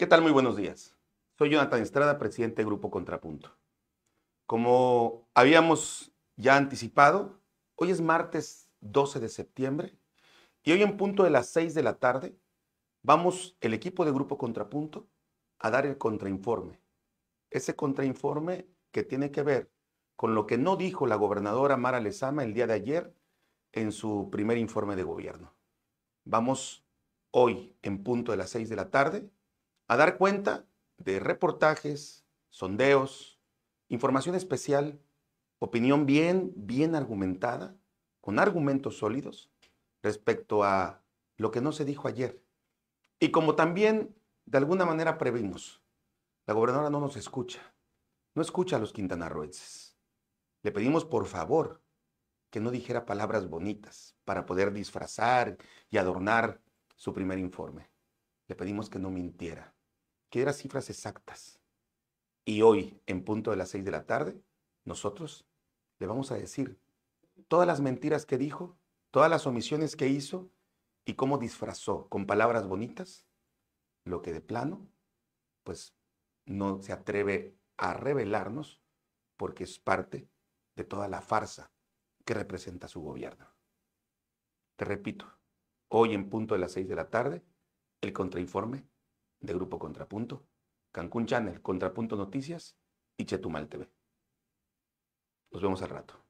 ¿Qué tal? Muy buenos días. Soy Jonathan Estrada, presidente de Grupo Contrapunto. Como habíamos ya anticipado, hoy es martes 12 de septiembre y hoy en punto de las 6 de la tarde vamos el equipo de Grupo Contrapunto a dar el contrainforme. Ese contrainforme que tiene que ver con lo que no dijo la gobernadora Mara Lezama el día de ayer en su primer informe de gobierno. Vamos hoy en punto de las 6 de la tarde a dar cuenta de reportajes, sondeos, información especial, opinión bien, bien argumentada, con argumentos sólidos respecto a lo que no se dijo ayer. Y como también de alguna manera previmos, la gobernadora no nos escucha, no escucha a los quintanarroenses. Le pedimos por favor que no dijera palabras bonitas para poder disfrazar y adornar su primer informe. Le pedimos que no mintiera que eran cifras exactas. Y hoy, en punto de las seis de la tarde, nosotros le vamos a decir todas las mentiras que dijo, todas las omisiones que hizo y cómo disfrazó con palabras bonitas lo que de plano, pues no se atreve a revelarnos porque es parte de toda la farsa que representa su gobierno. Te repito, hoy en punto de las seis de la tarde, el contrainforme de Grupo Contrapunto, Cancún Channel, Contrapunto Noticias y Chetumal TV. Nos vemos al rato.